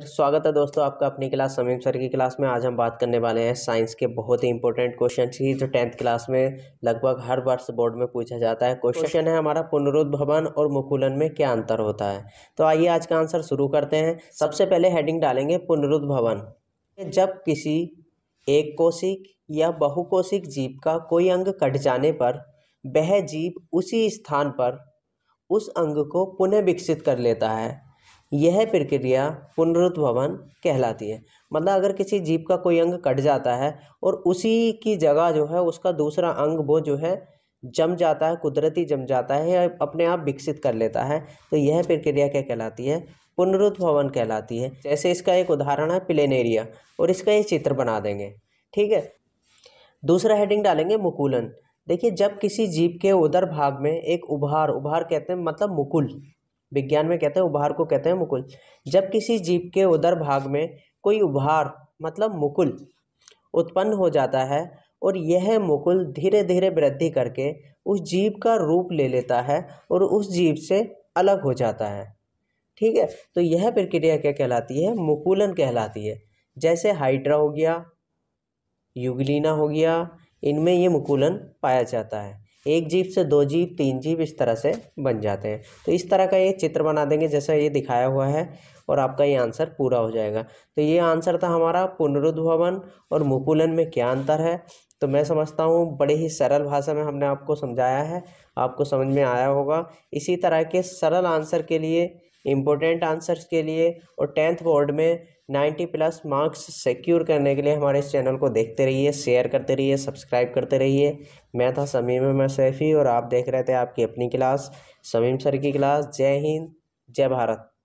sir स्वागत है दोस्तों आपका अपनी क्लास समीम सर की क्लास में आज हम बात करने वाले हैं साइंस के बहुत ही इंपॉर्टेंट क्वेश्चन की जो टेंथ क्लास में लगभग हर वर्ष बोर्ड में पूछा जाता है क्वेश्चन है हमारा पुनरुद्भवन और मुकुलन में क्या अंतर होता है तो आइए आज का आंसर शुरू करते हैं सबसे पहले हेडिंग डालेंगे पुनरुद्भवन जब किसी एक कोशिक या बहुकोशिक जीव का कोई अंग कट जाने पर वह जीव उसी स्थान पर उस अंग को पुनः विकसित कर लेता है यह प्रक्रिया पुनरुद्भवन कहलाती है मतलब अगर किसी जीव का कोई अंग कट जाता है और उसी की जगह जो है उसका दूसरा अंग वो जो है जम जाता है कुदरती जम जाता है या अपने आप विकसित कर लेता है तो यह प्रक्रिया क्या कहलाती है पुनरुद्भवन कहलाती है जैसे इसका एक उदाहरण है प्लेन एरिया और इसका ये चित्र बना देंगे ठीक है दूसरा हेडिंग डालेंगे मुकुलन देखिए जब किसी जीव के उदर भाग में एक उभार उभार कहते हैं मतलब मुकुल विज्ञान में कहते हैं उभार को कहते हैं मुकुल जब किसी जीव के उदर भाग में कोई उभार मतलब मुकुल उत्पन्न हो जाता है और यह मुकुल धीरे धीरे वृद्धि करके उस जीव का रूप ले लेता है और उस जीव से अलग हो जाता है ठीक है तो यह प्रक्रिया क्या कहलाती है मुकुलन कहलाती है जैसे हाइड्रा हो गया युगलिना हो गया इनमें यह मुकुलन पाया जाता है एक जीप से दो जीप तीन जीप इस तरह से बन जाते हैं तो इस तरह का ये चित्र बना देंगे जैसा ये दिखाया हुआ है और आपका ये आंसर पूरा हो जाएगा तो ये आंसर था हमारा पुनरुद्भवन और मुकुलन में क्या अंतर है तो मैं समझता हूँ बड़े ही सरल भाषा में हमने आपको समझाया है आपको समझ में आया होगा इसी तरह के सरल आंसर के लिए इम्पोर्टेंट आंसर्स के लिए और टेंथ बोर्ड में नाइन्टी प्लस मार्क्स सिक्योर करने के लिए हमारे इस चैनल को देखते रहिए शेयर करते रहिए सब्सक्राइब करते रहिए मैं था समीम अहमद सैफ़ी और आप देख रहे थे आपकी अपनी क्लास समीम सर की क्लास जय हिंद जय भारत